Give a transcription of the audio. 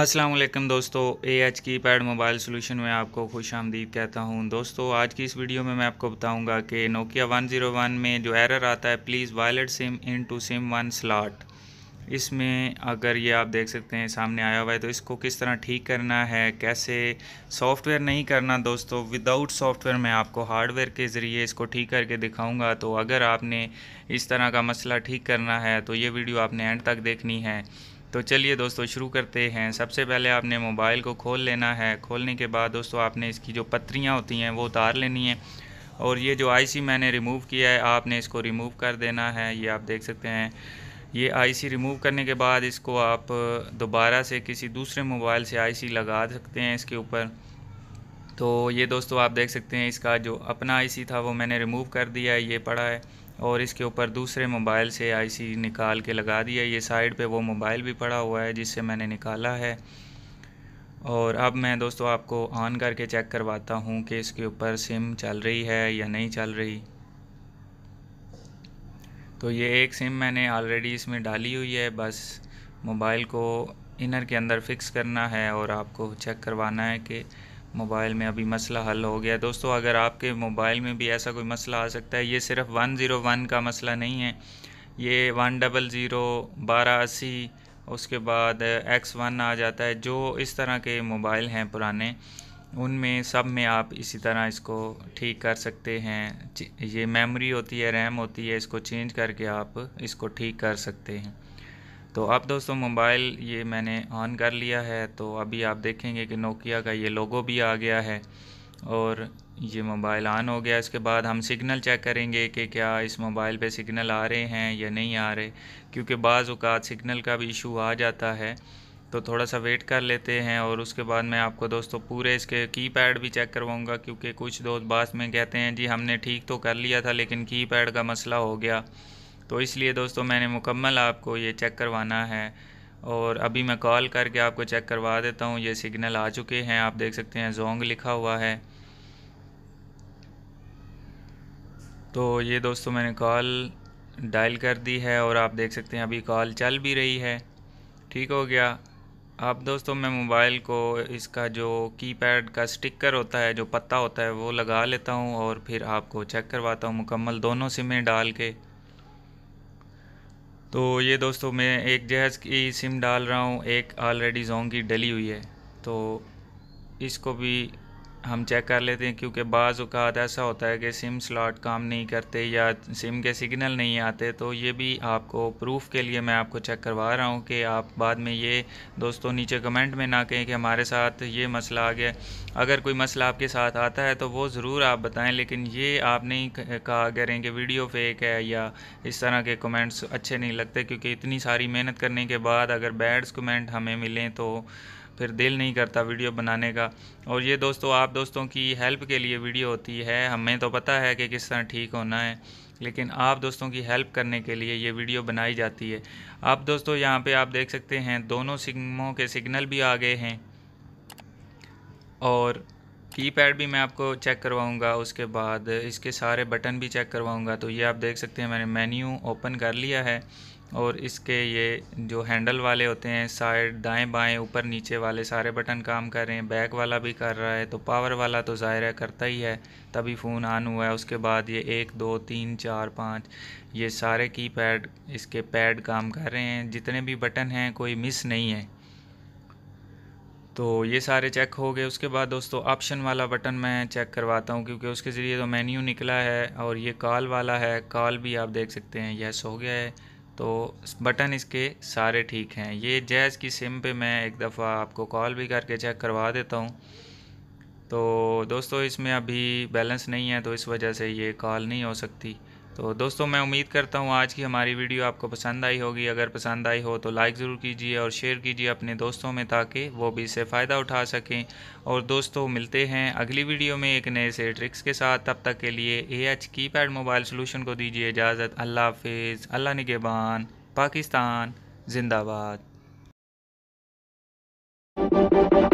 असलम दोस्तों A H key pad mobile solution में आपको खुश आमदीद कहता हूँ दोस्तों आज की इस वीडियो में मैं आपको बताऊँगा कि नोकिया 101 में जो एरर आता है please violate sim in two sim one slot इसमें अगर ये आप देख सकते हैं सामने आया हुआ है तो इसको किस तरह ठीक करना है कैसे सॉफ्टवेयर नहीं करना दोस्तों विदाउट सॉफ्टवेयर मैं आपको हार्डवेयर के ज़रिए इसको ठीक करके दिखाऊंगा तो अगर आपने इस तरह का मसला ठीक करना है तो ये वीडियो आपने एंड तक देखनी है तो चलिए दोस्तों शुरू करते हैं सबसे पहले आपने मोबाइल को खोल लेना है खोलने के बाद दोस्तों आपने इसकी जो पत्रियाँ होती हैं वो उतार लेनी है और ये जो आईसी मैंने रिमूव किया है आपने इसको रिमूव कर देना है ये आप देख सकते हैं ये आईसी रिमूव करने के बाद इसको आप दोबारा से किसी दूसरे मोबाइल से आईसी लगा सकते हैं इसके ऊपर तो ये दोस्तों आप देख सकते हैं इसका जो अपना आईसी था वो मैंने रिमूव कर दिया है ये पड़ा है और इसके ऊपर दूसरे मोबाइल से आईसी निकाल के लगा दिया ये साइड पे वो मोबाइल भी पड़ा हुआ है जिससे मैंने निकाला है और अब मैं दोस्तों आपको ऑन करके चेक करवाता हूँ कि इसके ऊपर सिम चल रही है या नहीं चल रही तो ये एक सिम मैंने ऑलरेडी इसमें डाली हुई है बस मोबाइल को इनर के अंदर फिक्स करना है और आपको चेक करवाना है कि मोबाइल में अभी मसला हल हो गया दोस्तों अगर आपके मोबाइल में भी ऐसा कोई मसला आ सकता है ये सिर्फ वन ज़ीरो वन का मसला नहीं है ये वन डबल ज़ीरो बारह अस्सी उसके बाद एक्स वन आ जाता है जो इस तरह के मोबाइल हैं पुराने उनमें सब में आप इसी तरह इसको ठीक कर सकते हैं ये मेमोरी होती है रैम होती है इसको चेंज करके आप इसको ठीक कर सकते हैं तो अब दोस्तों मोबाइल ये मैंने ऑन कर लिया है तो अभी आप देखेंगे कि नोकिया का ये लोगो भी आ गया है और ये मोबाइल ऑन हो गया इसके बाद हम सिग्नल चेक करेंगे कि क्या इस मोबाइल पे सिग्नल आ रहे हैं या नहीं आ रहे क्योंकि बाज़ अवत सिग्नल का भी इशू आ जाता है तो थोड़ा सा वेट कर लेते हैं और उसके बाद मैं आपको दोस्तों पूरे इसके कीपैड भी चेक करवाऊंगा क्योंकि कुछ दोस्त बाद में कहते हैं जी हमने ठीक तो कर लिया था लेकिन कीपैड का मसला हो गया तो इसलिए दोस्तों मैंने मुकम्मल आपको ये चेक करवाना है और अभी मैं कॉल करके आपको चेक करवा देता हूँ ये सिग्नल आ चुके हैं आप देख सकते हैं जोंग लिखा हुआ है तो ये दोस्तों मैंने कॉल डायल कर दी है और आप देख सकते हैं अभी कॉल चल भी रही है ठीक हो गया अब दोस्तों मैं मोबाइल को इसका जो कीपैड का स्टिकर होता है जो पत्ता होता है वो लगा लेता हूँ और फिर आपको चेक करवाता हूँ मुकम्मल दोनों सिमें डाल के तो ये दोस्तों मैं एक जहाज़ की सिम डाल रहा हूँ एक ऑलरेडी जोंग की डली हुई है तो इसको भी हम चेक कर लेते हैं क्योंकि बाज़ अवत ऐसा होता है कि सिम स्लॉट काम नहीं करते या सिम के सिग्नल नहीं आते तो ये भी आपको प्रूफ के लिए मैं आपको चेक करवा रहा हूँ कि आप बाद में ये दोस्तों नीचे कमेंट में ना कहें कि हमारे साथ ये मसला आ गया अगर कोई मसला आपके साथ आता है तो वो ज़रूर आप बताएं लेकिन ये आप नहीं कहा करें कि वीडियो फेक है या इस तरह के कमेंट्स अच्छे नहीं लगते क्योंकि इतनी सारी मेहनत करने के बाद अगर बैड्स कमेंट हमें मिलें तो फिर दिल नहीं करता वीडियो बनाने का और ये दोस्तों आप दोस्तों की हेल्प के लिए वीडियो होती है हमें तो पता है कि किस तरह ठीक होना है लेकिन आप दोस्तों की हेल्प करने के लिए ये वीडियो बनाई जाती है आप दोस्तों यहाँ पे आप देख सकते हैं दोनों सिगमों के सिग्नल भी आ गए हैं और कीपैड भी मैं आपको चेक करवाऊंगा उसके बाद इसके सारे बटन भी चेक करवाऊंगा तो ये आप देख सकते हैं मैंने मेन्यू ओपन कर लिया है और इसके ये जो हैंडल वाले होते हैं साइड दाएं बाएं ऊपर नीचे वाले सारे बटन काम कर रहे हैं बैक वाला भी कर रहा है तो पावर वाला तो ज़ाहिर है करता ही है तभी फ़ोन ऑन हुआ है उसके बाद ये एक दो तीन चार पाँच ये सारे की पैड इसके पैड काम कर रहे हैं जितने भी बटन हैं कोई मिस नहीं है तो ये सारे चेक हो गए उसके बाद दोस्तों ऑप्शन वाला बटन मैं चेक करवाता हूँ क्योंकि उसके ज़रिए तो मेन्यू निकला है और ये कॉल वाला है कॉल भी आप देख सकते हैं यस हो गया है तो बटन इसके सारे ठीक हैं ये जैज़ की सिम पे मैं एक दफ़ा आपको कॉल भी करके चेक करवा देता हूँ तो दोस्तों इसमें अभी बैलेंस नहीं है तो इस वजह से ये कॉल नहीं हो सकती तो दोस्तों मैं उम्मीद करता हूँ आज की हमारी वीडियो आपको पसंद आई होगी अगर पसंद आई हो तो लाइक ज़रूर कीजिए और शेयर कीजिए अपने दोस्तों में ताकि वो भी इससे फ़ायदा उठा सकें और दोस्तों मिलते हैं अगली वीडियो में एक नए से ट्रिक्स के साथ तब तक के लिए A H key pad mobile solution को दीजिए इजाज़त अल्लाह हाफिज़ अल्लाह निगेबान पाकिस्तान जिंदाबाद